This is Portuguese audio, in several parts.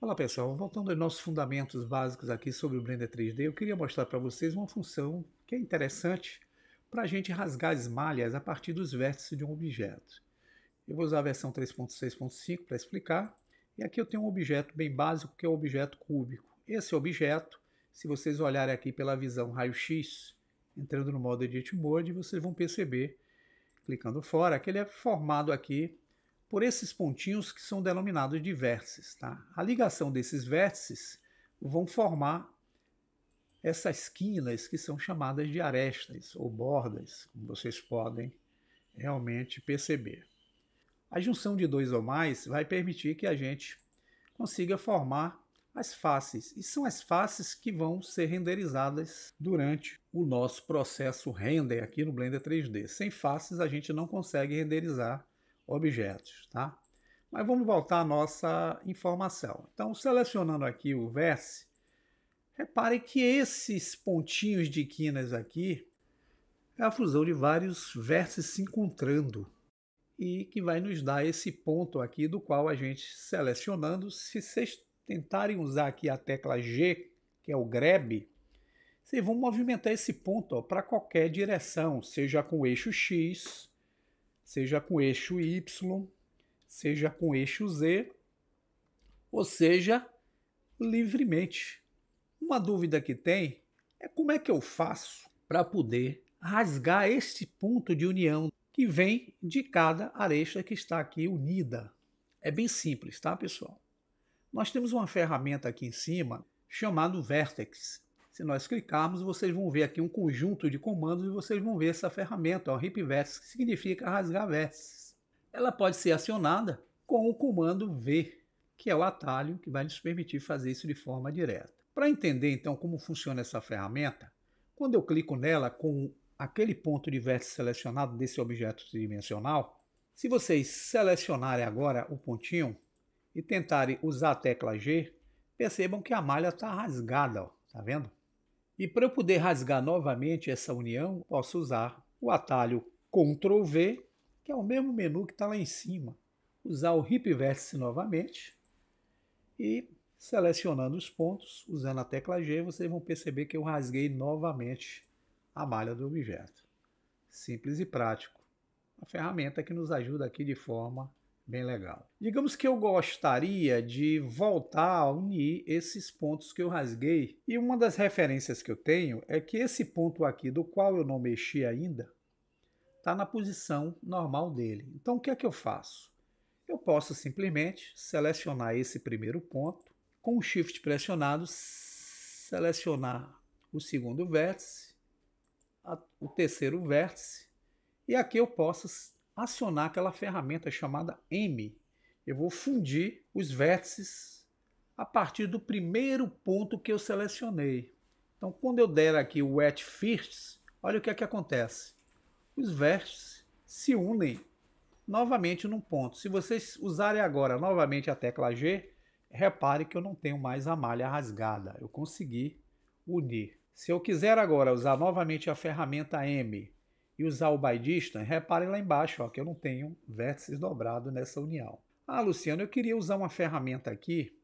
Olá pessoal, voltando aos nossos fundamentos básicos aqui sobre o Blender 3D, eu queria mostrar para vocês uma função que é interessante para a gente rasgar as malhas a partir dos vértices de um objeto. Eu vou usar a versão 3.6.5 para explicar, e aqui eu tenho um objeto bem básico que é o objeto cúbico. Esse objeto, se vocês olharem aqui pela visão raio-x, entrando no modo Edit Mode, vocês vão perceber, clicando fora, que ele é formado aqui por esses pontinhos que são denominados de vértices. Tá? A ligação desses vértices vão formar essas quinas que são chamadas de arestas ou bordas, como vocês podem realmente perceber. A junção de dois ou mais vai permitir que a gente consiga formar as faces, e são as faces que vão ser renderizadas durante o nosso processo render aqui no Blender 3D. Sem faces a gente não consegue renderizar objetos, tá? Mas vamos voltar à nossa informação. Então, selecionando aqui o verso, repare que esses pontinhos de quinas aqui é a fusão de vários vértices se encontrando e que vai nos dar esse ponto aqui do qual a gente selecionando, se vocês tentarem usar aqui a tecla G, que é o grab, vocês vão movimentar esse ponto para qualquer direção, seja com o eixo X, seja com eixo Y, seja com eixo Z, ou seja, livremente. Uma dúvida que tem é como é que eu faço para poder rasgar este ponto de união que vem de cada aresta que está aqui unida. É bem simples, tá, pessoal? Nós temos uma ferramenta aqui em cima chamada Vertex. Se nós clicarmos, vocês vão ver aqui um conjunto de comandos e vocês vão ver essa ferramenta, o RIP vértice, que significa rasgar vértices. Ela pode ser acionada com o comando V, que é o atalho que vai nos permitir fazer isso de forma direta. Para entender então como funciona essa ferramenta, quando eu clico nela com aquele ponto de vértice selecionado desse objeto tridimensional, se vocês selecionarem agora o pontinho e tentarem usar a tecla G, percebam que a malha está rasgada, ó, tá vendo? E para eu poder rasgar novamente essa união, posso usar o atalho Ctrl V, que é o mesmo menu que está lá em cima. Usar o RIP Vértice novamente e selecionando os pontos, usando a tecla G, vocês vão perceber que eu rasguei novamente a malha do objeto. Simples e prático. Uma ferramenta que nos ajuda aqui de forma bem legal. Digamos que eu gostaria de voltar a unir esses pontos que eu rasguei. E uma das referências que eu tenho é que esse ponto aqui, do qual eu não mexi ainda, está na posição normal dele. Então o que é que eu faço? Eu posso simplesmente selecionar esse primeiro ponto, com o Shift pressionado, selecionar o segundo vértice, o terceiro vértice, e aqui eu posso acionar aquela ferramenta chamada M. Eu vou fundir os vértices a partir do primeiro ponto que eu selecionei. Então, quando eu der aqui o Wet First, olha o que é que acontece. Os vértices se unem novamente num ponto. Se vocês usarem agora novamente a tecla G, repare que eu não tenho mais a malha rasgada. Eu consegui unir. Se eu quiser agora usar novamente a ferramenta M e o albaidistas, Repare lá embaixo ó, que eu não tenho vértices dobrados nessa união. Ah, Luciano, eu queria usar uma ferramenta aqui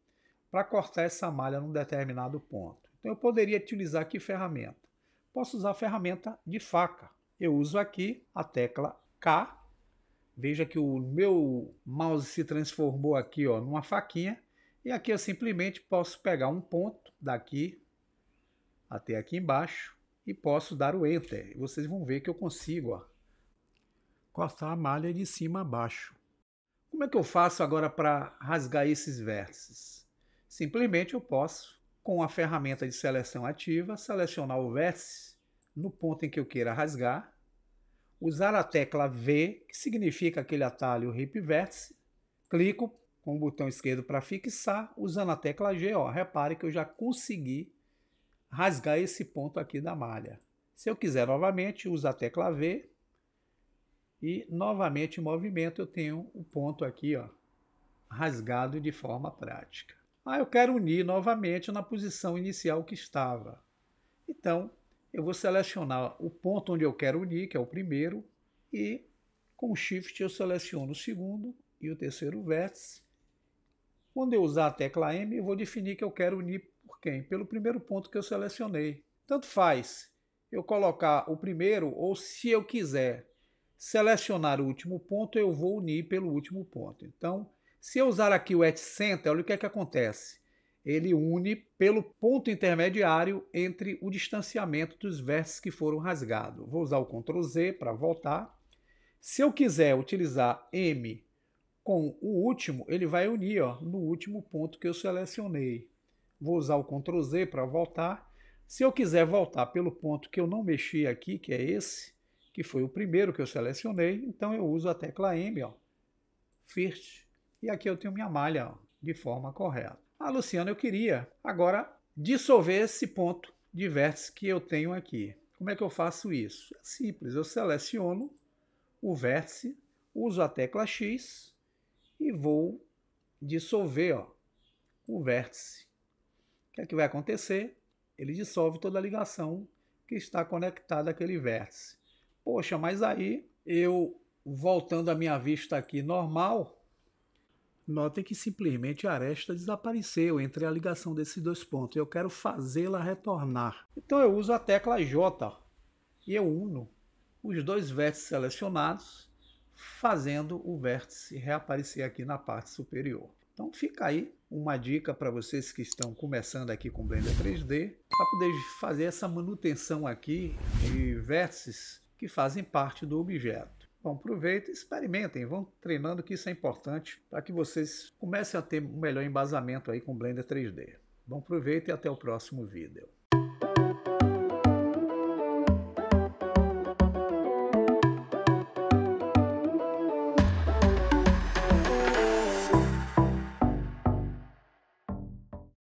para cortar essa malha num determinado ponto. Então eu poderia utilizar que ferramenta? Posso usar a ferramenta de faca. Eu uso aqui a tecla K. Veja que o meu mouse se transformou aqui ó, numa faquinha. E aqui eu simplesmente posso pegar um ponto daqui até aqui embaixo e posso dar o Enter. Vocês vão ver que eu consigo ó, cortar a malha de cima a baixo. Como é que eu faço agora para rasgar esses vértices? Simplesmente eu posso, com a ferramenta de seleção ativa, selecionar o vértice no ponto em que eu queira rasgar, usar a tecla V, que significa aquele atalho RIP vértice, clico com o botão esquerdo para fixar, usando a tecla G, ó, repare que eu já consegui rasgar esse ponto aqui da malha. Se eu quiser novamente, uso a tecla V e novamente em movimento eu tenho o um ponto aqui ó, rasgado de forma prática. Ah, eu quero unir novamente na posição inicial que estava. Então, eu vou selecionar o ponto onde eu quero unir, que é o primeiro, e com Shift eu seleciono o segundo e o terceiro vértice. Quando eu usar a tecla M, eu vou definir que eu quero unir quem? Pelo primeiro ponto que eu selecionei. Tanto faz eu colocar o primeiro ou, se eu quiser selecionar o último ponto, eu vou unir pelo último ponto. Então, se eu usar aqui o at center, olha o que é que acontece. Ele une pelo ponto intermediário entre o distanciamento dos vértices que foram rasgados. Vou usar o Ctrl Z para voltar. Se eu quiser utilizar M com o último, ele vai unir ó, no último ponto que eu selecionei vou usar o Ctrl Z para voltar. Se eu quiser voltar pelo ponto que eu não mexi aqui, que é esse, que foi o primeiro que eu selecionei, então eu uso a tecla M, ó, First, e aqui eu tenho minha malha ó, de forma correta. Ah, Luciano, eu queria agora dissolver esse ponto de vértice que eu tenho aqui. Como é que eu faço isso? É simples, eu seleciono o vértice, uso a tecla X e vou dissolver ó, o vértice o que é que vai acontecer? Ele dissolve toda a ligação que está conectada àquele vértice. Poxa, mas aí eu voltando a minha vista aqui normal, notem que simplesmente a aresta desapareceu entre a ligação desses dois pontos. Eu quero fazê-la retornar. Então eu uso a tecla J e eu uno os dois vértices selecionados, fazendo o vértice reaparecer aqui na parte superior. Então fica aí uma dica para vocês que estão começando aqui com Blender 3D, para poder fazer essa manutenção aqui de vértices que fazem parte do objeto. Bom, aproveitem, experimentem, vão treinando que isso é importante para que vocês comecem a ter um melhor embasamento aí com Blender 3D. Bom, aproveitem e até o próximo vídeo.